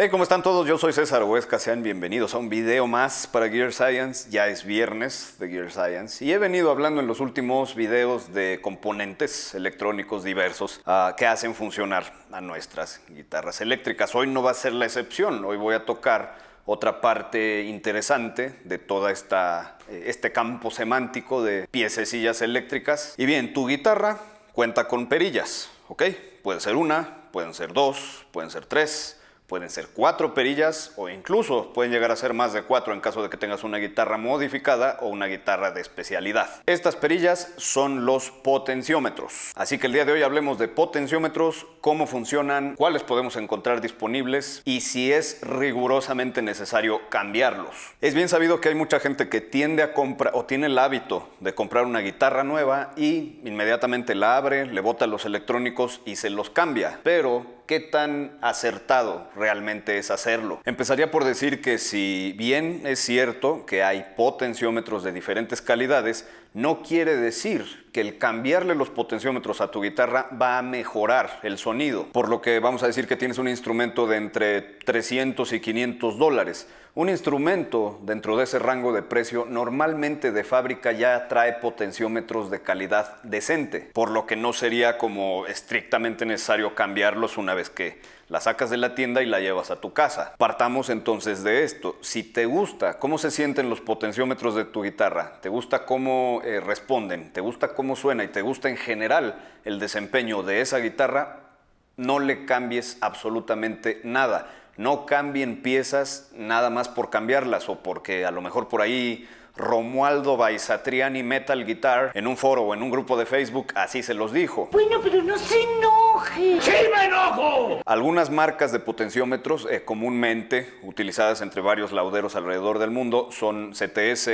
Hey, ¿cómo están todos? Yo soy César Huesca, sean bienvenidos a un video más para Gear Science. Ya es viernes de Gear Science y he venido hablando en los últimos videos de componentes electrónicos diversos ah, que hacen funcionar a nuestras guitarras eléctricas. Hoy no va a ser la excepción, hoy voy a tocar otra parte interesante de toda esta eh, este campo semántico de piececillas eléctricas. Y bien, tu guitarra cuenta con perillas, ¿ok? Puede ser una, pueden ser dos, pueden ser tres Pueden ser cuatro perillas o incluso pueden llegar a ser más de cuatro en caso de que tengas una guitarra modificada o una guitarra de especialidad. Estas perillas son los potenciómetros. Así que el día de hoy hablemos de potenciómetros, cómo funcionan, cuáles podemos encontrar disponibles y si es rigurosamente necesario cambiarlos. Es bien sabido que hay mucha gente que tiende a comprar o tiene el hábito de comprar una guitarra nueva y inmediatamente la abre, le bota los electrónicos y se los cambia. Pero ¿qué tan acertado realmente es hacerlo? Empezaría por decir que si bien es cierto que hay potenciómetros de diferentes calidades, no quiere decir que el cambiarle los potenciómetros a tu guitarra va a mejorar el sonido, por lo que vamos a decir que tienes un instrumento de entre 300 y 500 dólares. Un instrumento dentro de ese rango de precio normalmente de fábrica ya trae potenciómetros de calidad decente, por lo que no sería como estrictamente necesario cambiarlos una vez que la sacas de la tienda y la llevas a tu casa. Partamos entonces de esto. Si te gusta, ¿cómo se sienten los potenciómetros de tu guitarra? ¿Te gusta cómo eh, responden? ¿Te gusta cómo suena? ¿Y te gusta en general el desempeño de esa guitarra? No le cambies absolutamente nada. No cambien piezas nada más por cambiarlas o porque a lo mejor por ahí Romualdo Baisatriani Metal Guitar en un foro o en un grupo de Facebook así se los dijo. Bueno, pero no sé, no algunas marcas de potenciómetros eh, comúnmente utilizadas entre varios lauderos alrededor del mundo son CTS,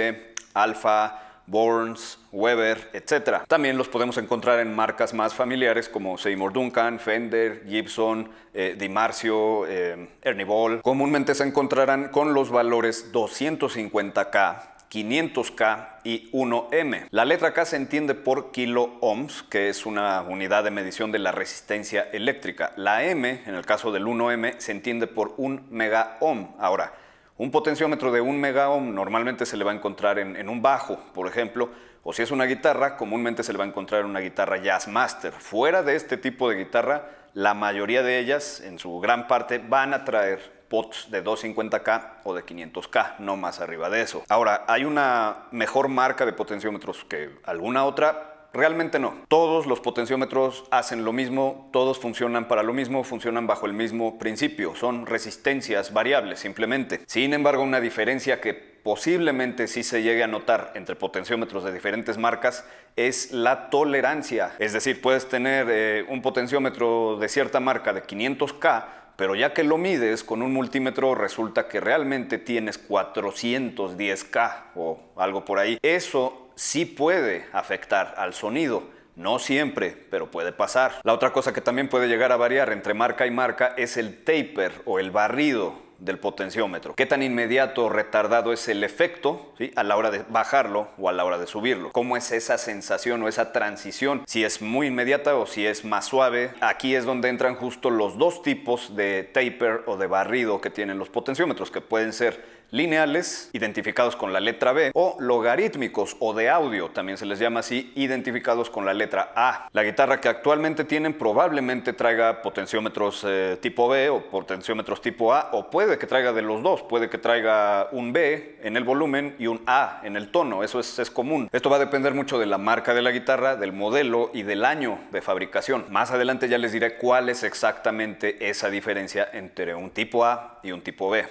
Alpha, Burns, Weber, etc. También los podemos encontrar en marcas más familiares como Seymour Duncan, Fender, Gibson, DiMarzio, eh, DiMarcio, eh, Ernie Ball. Comúnmente se encontrarán con los valores 250K 500K y 1M. La letra K se entiende por kilo ohms, que es una unidad de medición de la resistencia eléctrica. La M, en el caso del 1M, se entiende por un mega ohm. Ahora, un potenciómetro de un mega ohm normalmente se le va a encontrar en, en, un bajo, por ejemplo, o si es una guitarra, comúnmente se le va a encontrar en una guitarra jazz master. Fuera de este tipo de guitarra, la mayoría de ellas, en su gran parte, van a traer pots de 250K o de 500K, no más arriba de eso. Ahora, ¿hay una mejor marca de potenciómetros que alguna otra? Realmente no. Todos los potenciómetros hacen lo mismo, todos funcionan para lo mismo, funcionan bajo el mismo principio, son resistencias variables simplemente. Sin embargo, una diferencia que posiblemente sí se llegue a notar entre potenciómetros de diferentes marcas es la tolerancia. Es decir, puedes tener eh, un potenciómetro de cierta marca de 500K pero ya que lo mides con un multímetro resulta que realmente tienes 410K o algo por ahí. Eso sí puede afectar al sonido. No siempre, pero puede pasar. La otra cosa que también puede llegar a variar entre marca y marca es el taper o el barrido del potenciómetro. ¿Qué tan inmediato o retardado es el efecto a la hora de bajarlo o a la hora de subirlo? ¿Cómo es esa sensación o esa transición? Si es muy inmediata o si es más suave. Aquí es donde entran justo los dos tipos de taper o de barrido que tienen los potenciómetros, que pueden ser lineales, identificados con la letra B, o logarítmicos o de audio, también se les llama así, identificados con la letra A. La guitarra que actualmente tienen probablemente traiga potenciómetros eh, tipo B o potenciómetros tipo A, o puede que traiga de los dos, puede que traiga un B en el volumen y un A en el tono, eso es común. Esto va a depender mucho de la marca de la guitarra, del modelo y del año de fabricación. Más adelante ya les diré cuál es exactamente esa diferencia entre un tipo A y un tipo B.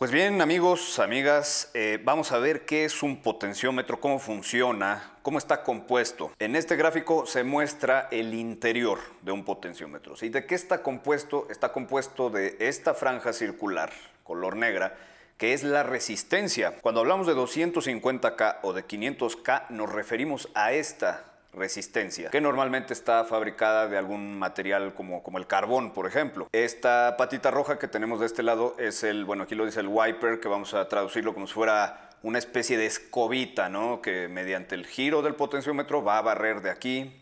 Pues bien, amigos, amigas, eh, vamos a ver qué es un potenciómetro, cómo funciona, cómo está compuesto. En este gráfico se muestra el interior de un potenciómetro. ¿Y de qué está compuesto? Está compuesto de esta franja circular, color negra, que es la resistencia. Cuando hablamos de 250K o de 500K, nos referimos a esta resistencia, que normalmente está fabricada de algún material como, como el carbón, por ejemplo. Esta patita roja que tenemos de este lado es el, bueno, aquí lo dice el wiper, que vamos a traducirlo como si fuera una especie de escobita, ¿no? Que mediante el giro del potenciómetro va a barrer de aquí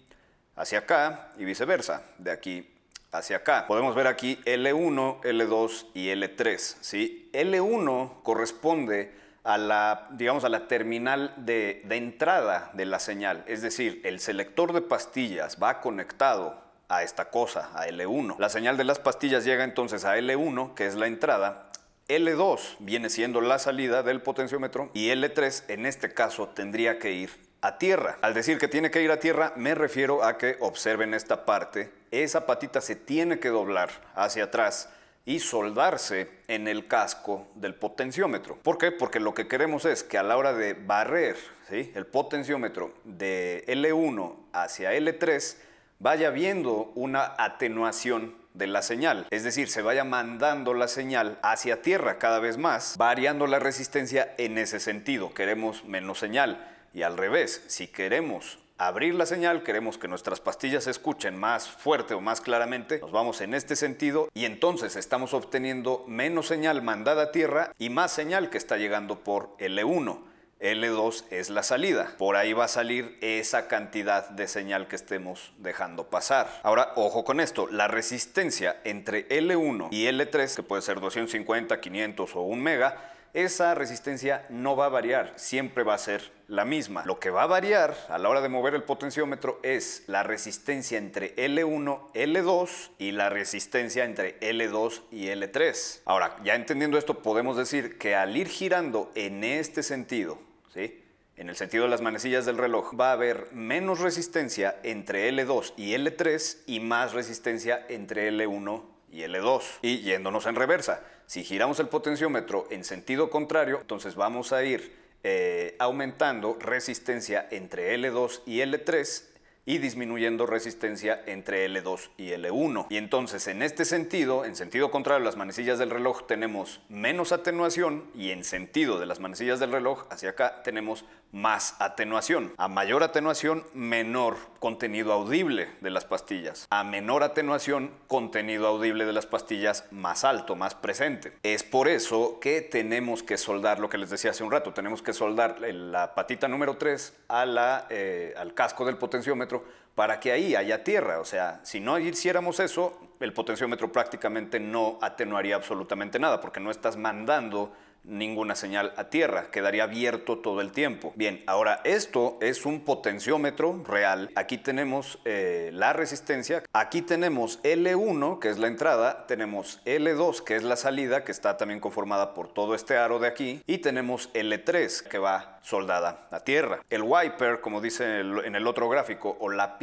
hacia acá y viceversa, de aquí hacia acá. Podemos ver aquí L1, L2 y L3, si l L1 corresponde a la, digamos, a la terminal de, de, entrada de la señal. Es decir, el selector de pastillas va conectado a esta cosa, a L1. La señal de las pastillas llega entonces a L1, que es la entrada. L2 viene siendo la salida del potenciómetro y L3 en este caso tendría que ir a tierra. Al decir que tiene que ir a tierra, me refiero a que observen esta parte. Esa patita se tiene que doblar hacia atrás y soldarse en el casco del potenciómetro. ¿Por qué? Porque lo que queremos es que a la hora de barrer el potenciómetro de L1 hacia L3 vaya viendo una atenuación de la señal, es decir, se vaya mandando la señal hacia tierra cada vez más, variando la resistencia en ese sentido. Queremos menos señal y al revés, si queremos abrir la señal, queremos que nuestras pastillas se escuchen más fuerte o más claramente, nos vamos en este sentido y entonces estamos obteniendo menos señal mandada a tierra y más señal que está llegando por L1. L2 es la salida. Por ahí va a salir esa cantidad de señal que estemos dejando pasar. Ahora, ojo con esto, la resistencia entre L1 y L3, que puede ser 250, 500 o 1 mega, esa resistencia no va a variar, siempre va a ser la misma. Lo que va a variar a la hora de mover el potenciómetro es la resistencia entre L1, L2 y la resistencia entre L2 y L3. Ahora, ya entendiendo esto, podemos decir que al ir girando en este sentido, ¿sí? En el sentido de las manecillas del reloj, va a haber menos resistencia entre L2 y L3 y más resistencia entre L1 y L2. Y yéndonos en reversa, si giramos el potenciómetro en sentido contrario, entonces vamos a ir eh, aumentando resistencia entre L2 y L3 y disminuyendo resistencia entre L2 y L1. Y entonces en este sentido, en sentido contrario a las manecillas del reloj tenemos menos atenuación y en sentido de las manecillas del reloj hacia acá tenemos más atenuación. A mayor atenuación, menor contenido audible de las pastillas. A menor atenuación, contenido audible de las pastillas más alto, más presente. Es por eso que tenemos que soldar lo que les decía hace un rato, tenemos que soldar la patita número 3 a la, eh, al casco del potenciómetro otro para que ahí haya tierra. O sea, si no hiciéramos eso, el potenciómetro prácticamente no atenuaría absolutamente nada, porque no estás mandando ninguna señal a tierra, quedaría abierto todo el tiempo. Bien, ahora esto es un potenciómetro real. Aquí tenemos eh, la resistencia, aquí tenemos L1, que es la entrada, tenemos L2, que es la salida, que está también conformada por todo este aro de aquí, y tenemos L3, que va soldada a tierra. El wiper, como dice en el otro gráfico, o la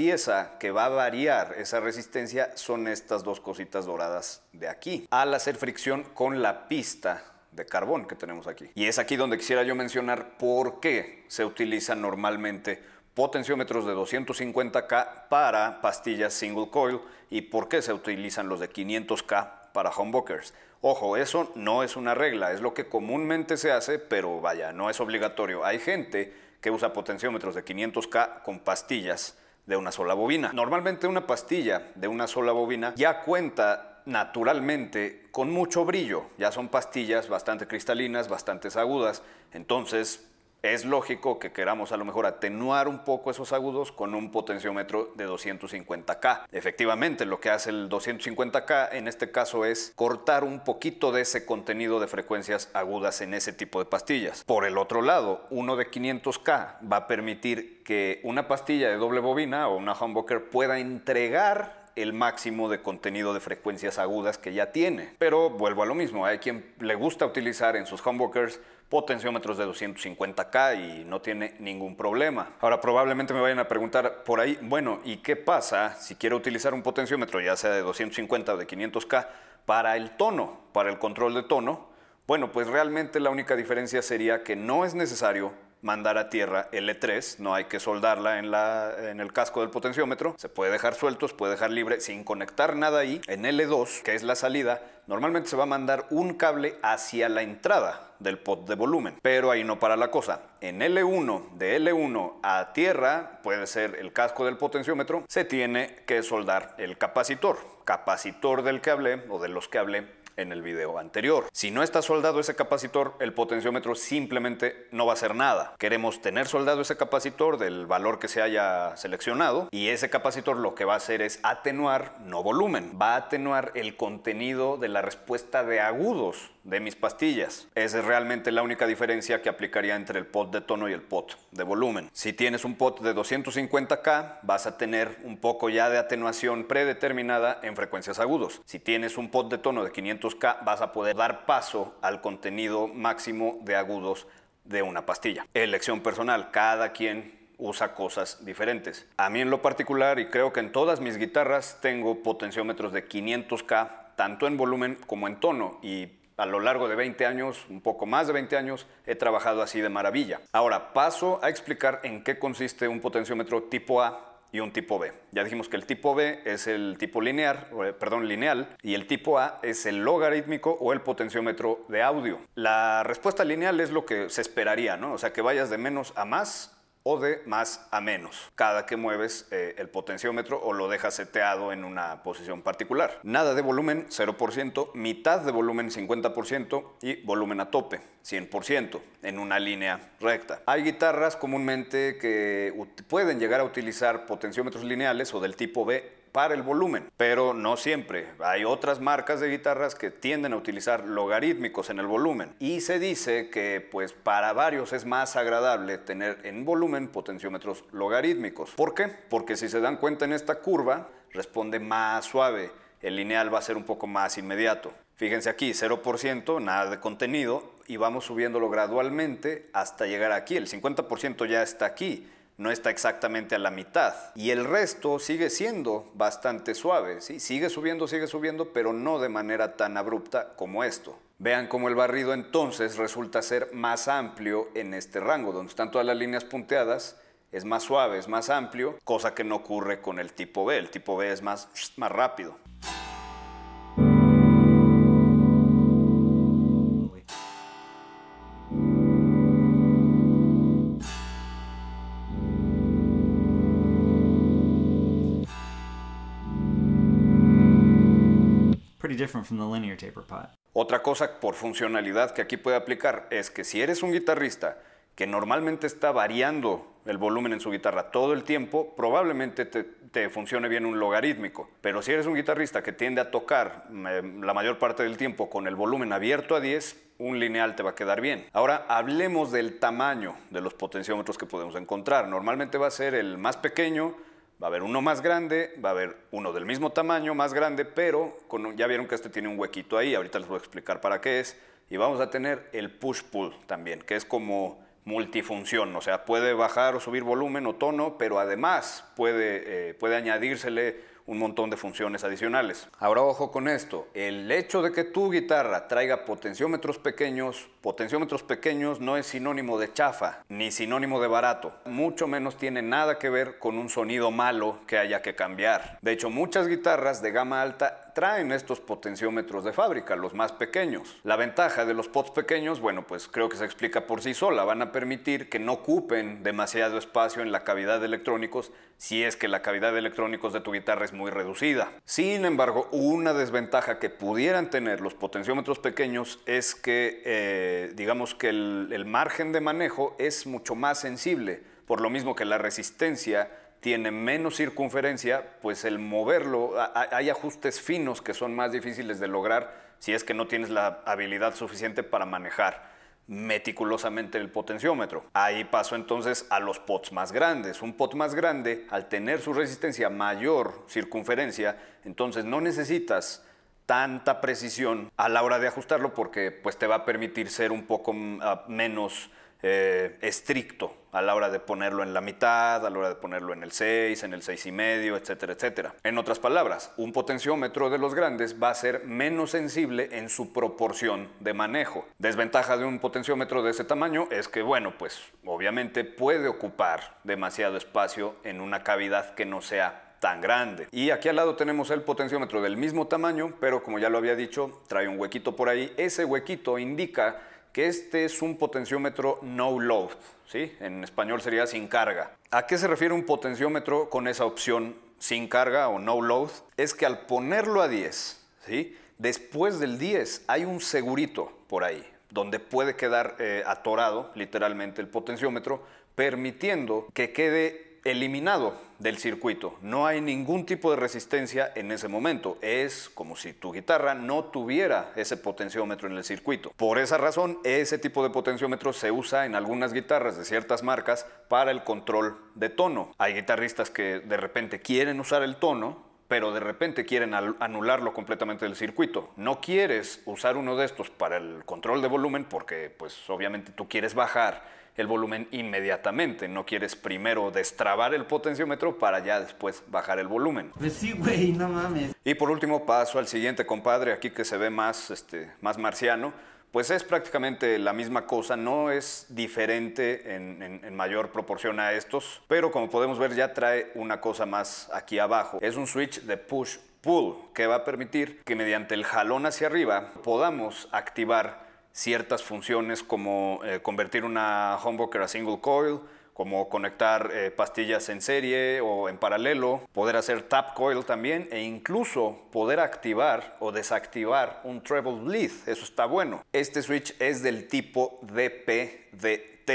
que va a variar esa resistencia son estas dos cositas doradas de aquí, al hacer fricción con la pista de carbón que tenemos aquí. Y es aquí donde quisiera yo mencionar por qué se utilizan normalmente potenciómetros de 250K para pastillas single coil y por qué se utilizan los de 500K para humbuckers. Ojo, eso no es una regla, es lo que comúnmente se hace, pero vaya, no es obligatorio. Hay gente que usa potenciómetros de 500K con pastillas de una sola bobina. Normalmente una pastilla de una sola bobina ya cuenta naturalmente con mucho brillo, ya son pastillas bastante cristalinas, bastante agudas, entonces es lógico que queramos a lo mejor atenuar un poco esos agudos con un potenciómetro de 250K. Efectivamente, lo que hace el 250K en este caso es cortar un poquito de ese contenido de frecuencias agudas en ese tipo de pastillas. Por el otro lado, uno de 500K va a permitir que una pastilla de doble bobina o una humbucker pueda entregar el máximo de contenido de frecuencias agudas que ya tiene. Pero vuelvo a lo mismo, hay quien le gusta utilizar en sus humbuckers potenciómetros de 250K y no tiene ningún problema. Ahora probablemente me vayan a preguntar por ahí, bueno, ¿y qué pasa si quiero utilizar un potenciómetro ya sea de 250 o de 500K para el tono, para el control de tono? Bueno, pues realmente la única diferencia sería que no es necesario mandar a tierra L3, no hay que soldarla en, la, en el casco del potenciómetro, se puede dejar suelto, se puede dejar libre sin conectar nada ahí. En L2, que es la salida, normalmente se va a mandar un cable hacia la entrada del pot de volumen, pero ahí no para la cosa. En L1, de L1 a tierra, puede ser el casco del potenciómetro, se tiene que soldar el capacitor, capacitor del que hablé o de los que hablé en el video anterior. Si no está soldado ese capacitor, el potenciómetro simplemente no va a hacer nada. Queremos tener soldado ese capacitor del valor que se haya seleccionado y ese capacitor lo que va a hacer es atenuar, no volumen, va a atenuar el contenido de la respuesta de agudos de mis pastillas. Esa es realmente la única diferencia que aplicaría entre el pot de tono y el pot de volumen. Si tienes un pot de 250K, vas a tener un poco ya de atenuación predeterminada en frecuencias agudos. Si tienes un pot de tono de 500K, vas a poder dar paso al contenido máximo de agudos de una pastilla. Elección personal, cada quien usa cosas diferentes. A mí en lo particular, y creo que en todas mis guitarras, tengo potenciómetros de 500K, tanto en volumen como en tono, y a lo largo de 20 años, un poco más de 20 años, he trabajado así de maravilla. Ahora paso a explicar en qué consiste un potenciómetro tipo A y un tipo B. Ya dijimos que el tipo B es el tipo lineal, eh, perdón, lineal, y el tipo A es el logarítmico o el potenciómetro de audio. La respuesta lineal es lo que se esperaría, ¿no? O sea, que vayas de menos a más o de más a menos cada que mueves eh, el potenciómetro o lo dejas seteado en una posición particular. Nada de volumen 0%, mitad de volumen 50% y volumen a tope 100% en una línea recta. Hay guitarras comúnmente que pueden llegar a utilizar potenciómetros lineales o del tipo B el volumen, pero no siempre. Hay otras marcas de guitarras que tienden a utilizar logarítmicos en el volumen y se dice que pues para varios es más agradable tener en volumen potenciómetros logarítmicos. ¿Por qué? Porque si se dan cuenta en esta curva responde más suave, el lineal va a ser un poco más inmediato. Fíjense aquí, 0%, nada de contenido y vamos subiéndolo gradualmente hasta llegar aquí. El 50% ya está aquí no está exactamente a la mitad. Y el resto sigue siendo bastante suave, ¿sí? sigue subiendo, sigue subiendo, pero no de manera tan abrupta como esto. Vean cómo el barrido entonces resulta ser más amplio en este rango, donde están todas las líneas punteadas, es más suave, es más amplio, cosa que no ocurre con el tipo B. El tipo B es más, más rápido. Otra cosa por funcionalidad que aquí puede aplicar es que si eres un guitarrista que normalmente está variando el volumen en su guitarra todo el tiempo, probablemente te, funcione bien un logarítmico. Pero si eres un guitarrista que tiende a tocar em, la mayor parte del tiempo con el volumen abierto a 10, un lineal te va a quedar bien. Ahora hablemos del tamaño de los potenciómetros que podemos encontrar. Normalmente va a ser el más pequeño, Va a haber uno más grande, va a haber uno del mismo tamaño, más grande, pero ya vieron que este tiene un huequito ahí, ahorita les voy a explicar para qué es. Y vamos a tener el push-pull también, que es como multifunción, o sea, puede bajar o subir volumen o tono, pero además puede, eh, puede añadírsele un montón de funciones adicionales. Ahora ojo con esto, el hecho de que tu guitarra traiga potenciómetros pequeños, potenciómetros pequeños no es sinónimo de chafa, ni sinónimo de barato, mucho menos tiene nada que ver con un sonido malo que haya que cambiar. De hecho, muchas guitarras de gama alta traen estos potenciómetros de fábrica, los más pequeños. La ventaja de los pots pequeños, bueno, pues creo que se explica por sí sola, van a permitir que no ocupen demasiado espacio en la cavidad de electrónicos si es que la cavidad de electrónicos de tu guitarra es muy reducida. Sin embargo, una desventaja que pudieran tener los potenciómetros pequeños es que, eh, digamos que el, el margen de manejo es mucho más sensible, por lo mismo que la resistencia tiene menos circunferencia, pues el moverlo, hay ajustes finos que son más difíciles de lograr si es que no tienes la habilidad suficiente para manejar meticulosamente el potenciómetro. Ahí paso entonces a los pots más grandes. Un pot más grande, al tener su resistencia mayor circunferencia, entonces no necesitas tanta precisión a la hora de ajustarlo porque pues te va a permitir ser un poco mm, ah, menos eh, estricto a la hora de ponerlo en la mitad, a la hora de ponerlo en el 6, en el 6 y medio, etcétera, etcétera. En otras palabras, un potenciómetro de los grandes va a ser menos sensible en su proporción de manejo. Desventaja de un potenciómetro de ese tamaño es que, bueno, pues obviamente puede ocupar demasiado espacio en una cavidad que no sea tan grande. Y aquí al lado tenemos el potenciómetro del mismo tamaño, pero como ya lo había dicho, trae un huequito por ahí. Ese huequito indica que este es un potenciómetro no load, ¿sí? En español sería sin carga. ¿A qué se refiere un potenciómetro con esa opción sin carga o no load? Es que al ponerlo a 10, ¿sí? Después del 10 hay un segurito por ahí, donde puede quedar eh, atorado literalmente el potenciómetro, permitiendo que quede eliminado del circuito. No hay ningún tipo de resistencia en ese momento. Es como si tu guitarra no tuviera ese potenciómetro en el circuito. Por esa razón, ese tipo de potenciómetro se usa en algunas guitarras de ciertas marcas para el control de tono. Hay guitarristas que de repente quieren usar el tono, pero de repente quieren anularlo completamente del circuito. No quieres usar uno de estos para el control de volumen porque pues obviamente tú quieres bajar el volumen inmediatamente. No quieres primero destrabar el potenciómetro para ya después bajar el volumen. Pues sí, güey, no mames. Y por último paso al siguiente, compadre, aquí que se ve más, este, más marciano. Pues es prácticamente la misma cosa, no es diferente en mayor proporción a estos, pero como podemos ver ya trae una cosa más aquí abajo. Es un switch de push-pull que va a permitir que mediante el jalón hacia arriba podamos activar ciertas funciones como eh, convertir una humbucker a single coil, como conectar eh, pastillas en serie o en paralelo, poder hacer tap coil también e incluso poder activar o desactivar un treble bleed. Eso está bueno. Este switch es del tipo DPDT,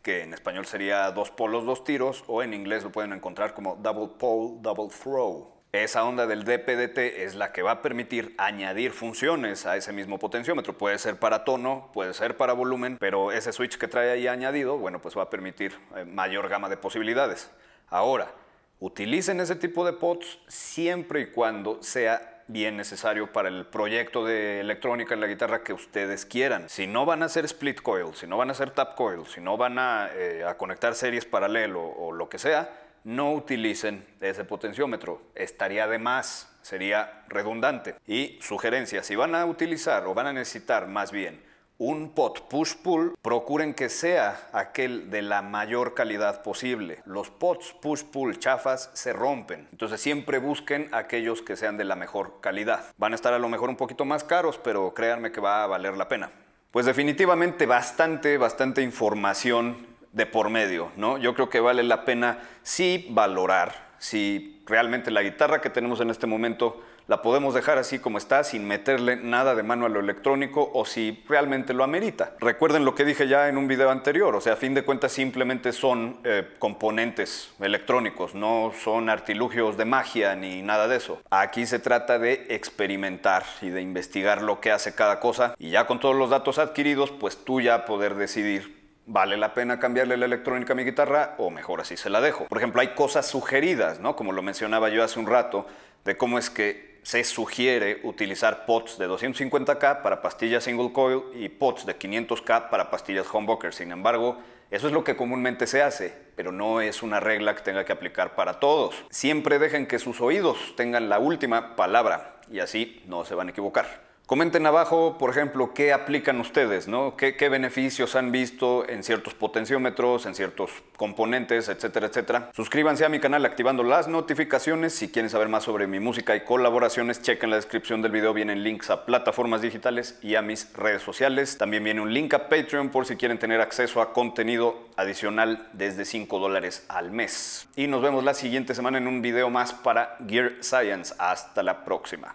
que en español sería dos polos, dos tiros o en inglés lo pueden encontrar como double pole, double throw. Esa onda del DPDT es la que va a permitir añadir funciones a ese mismo potenciómetro. Puede ser para tono, puede ser para volumen, pero ese switch que trae ahí añadido, bueno, pues va a permitir eh, mayor gama de posibilidades. Ahora, utilicen ese tipo de pots siempre y cuando sea bien necesario para el proyecto de electrónica en la guitarra que ustedes quieran. Si no van a hacer split coil, si no van a hacer tap coil, si no van a, eh, a conectar series paralelo o lo que sea, no utilicen ese potenciómetro. Estaría de más, sería redundante. Y sugerencia, si van a utilizar o van a necesitar más bien un pot push-pull, procuren que sea aquel de la mayor calidad posible. Los pots push-pull chafas se rompen, entonces siempre busquen aquellos que sean de la mejor calidad. Van a estar a lo mejor un poquito más caros, pero créanme que va a valer la pena. Pues definitivamente bastante, bastante información de por medio, ¿no? Yo creo que vale la pena sí valorar si realmente la guitarra que tenemos en este momento la podemos dejar así como está, sin meterle nada de mano a lo electrónico o si realmente lo amerita. Recuerden lo que dije ya en un video anterior, o sea, a fin de cuentas simplemente son eh, componentes electrónicos, no son artilugios de magia ni nada de eso. Aquí se trata de experimentar y de investigar lo que hace cada cosa y ya con todos los datos adquiridos, pues tú ya poder decidir ¿Vale la pena cambiarle la electrónica a mi guitarra o mejor así se la dejo? Por ejemplo, hay cosas sugeridas, ¿no? Como lo mencionaba yo hace un rato, de cómo es que se sugiere utilizar pots de 250K para pastillas single coil y pots de 500K para pastillas humbucker. Sin embargo, eso es lo que comúnmente se hace, pero no es una regla que tenga que aplicar para todos. Siempre dejen que sus oídos tengan la última palabra y así no se van a equivocar. Comenten abajo, por ejemplo, qué aplican ustedes, ¿no? ¿Qué, beneficios han visto en ciertos potenciómetros, en ciertos componentes, etcétera, etcétera. Suscríbanse a mi canal activando las notificaciones. Si quieren saber más sobre mi música y colaboraciones, chequen la descripción del video. Vienen links a plataformas digitales y a mis redes sociales. También viene un link a Patreon por si quieren tener acceso a contenido adicional desde 5 dólares al mes. Y nos vemos la siguiente semana en un video más para Gear Science. Hasta la próxima.